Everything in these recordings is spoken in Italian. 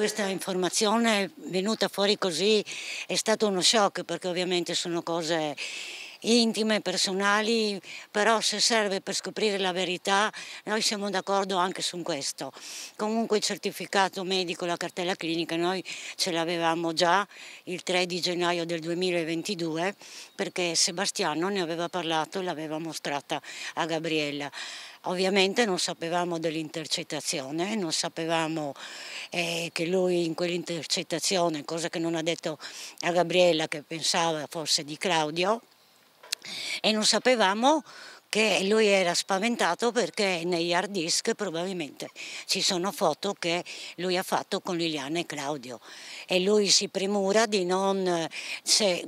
questa informazione venuta fuori così è stato uno shock perché ovviamente sono cose intime, personali, però se serve per scoprire la verità noi siamo d'accordo anche su questo. Comunque il certificato medico, la cartella clinica noi ce l'avevamo già il 3 di gennaio del 2022 perché Sebastiano ne aveva parlato e l'aveva mostrata a Gabriella. Ovviamente non sapevamo dell'intercettazione, non sapevamo eh, che lui in quell'intercettazione, cosa che non ha detto a Gabriella che pensava fosse di Claudio, e non sapevamo che lui era spaventato perché negli hard disk probabilmente ci sono foto che lui ha fatto con Liliana e Claudio e lui si premura di non, se,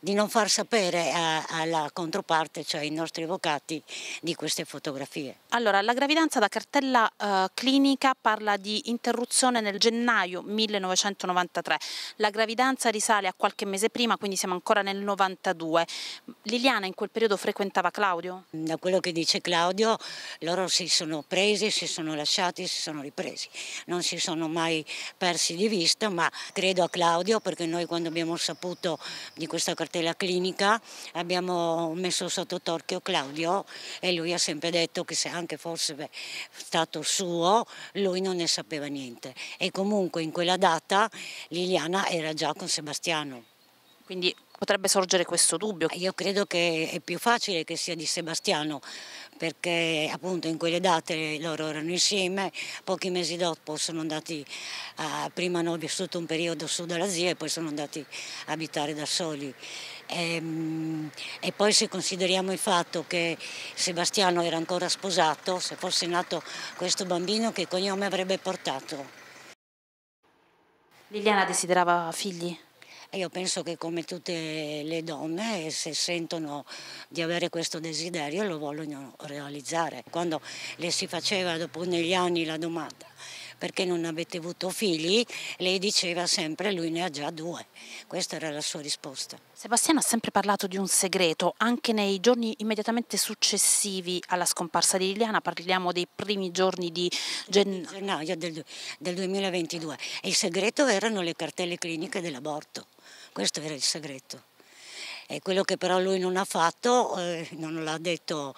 di non far sapere a, alla controparte, cioè ai nostri avvocati, di queste fotografie. Allora, la gravidanza da cartella eh, clinica parla di interruzione nel gennaio 1993, la gravidanza risale a qualche mese prima, quindi siamo ancora nel 92. Liliana in quel periodo frequentava Claudio? Da quello che dice Claudio, loro si sono presi, si sono lasciati, si sono ripresi. Non si sono mai persi di vista, ma credo a Claudio perché noi quando abbiamo saputo di questa cartella clinica abbiamo messo sotto torchio Claudio e lui ha sempre detto che se anche fosse stato suo, lui non ne sapeva niente. E comunque in quella data Liliana era già con Sebastiano. Quindi potrebbe sorgere questo dubbio. Ah, io credo che è più facile che sia di Sebastiano perché appunto in quelle date loro erano insieme, pochi mesi dopo sono andati, a, prima hanno vissuto un periodo su dalla zia e poi sono andati a abitare da soli. E, ehm, e, poi se consideriamo il fatto che Sebastiano era ancora sposato, se fosse nato questo bambino che cognome avrebbe portato? Liliana desiderava figli? E io penso che come tutte le donne, se sentono di avere questo desiderio, lo vogliono realizzare. Quando le si faceva dopo negli anni la domanda perché non avete avuto figli, lei diceva sempre lui ne ha già due. Questa era la sua risposta. Sebastiano ha sempre parlato di un segreto, anche nei giorni immediatamente successivi alla scomparsa di Liliana, parliamo dei primi giorni di gen... gennaio del, del 2022, il segreto erano le cartelle cliniche dell'aborto. Questo era il segreto. E quello che però lui non ha fatto, eh, non l'ha detto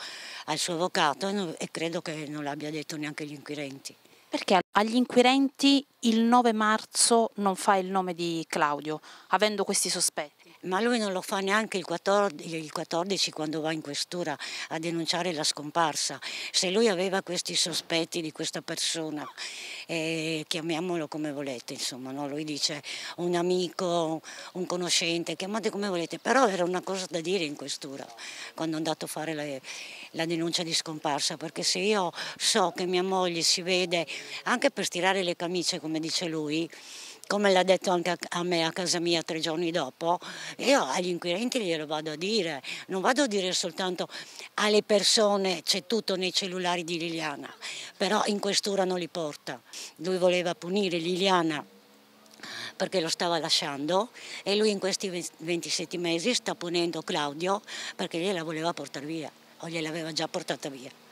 al suo avvocato e credo che non l'abbia detto neanche agli inquirenti. Perché agli inquirenti il 9 marzo non fa il nome di Claudio, avendo questi sospetti? ma lui non lo fa neanche il 14, il 14, quando va in questura a denunciare la scomparsa. Se lui aveva questi sospetti di questa persona, eh, chiamiamolo come volete, insomma, no? lui dice un amico, un conoscente, chiamate come volete, però era una cosa da dire in questura quando è andato a fare la, la denuncia di scomparsa, perché se io so che mia moglie si vede anche per stirare le camicie, come dice lui, come l'ha detto anche a me a casa mia tre giorni dopo, io agli inquirenti glielo vado a dire, non vado a dire soltanto alle persone c'è tutto nei cellulari di Liliana, però in questura non li porta, lui voleva punire Liliana perché lo stava lasciando e lui in questi 27 mesi sta punendo Claudio perché gliela voleva portare via o gliel'aveva già portata via.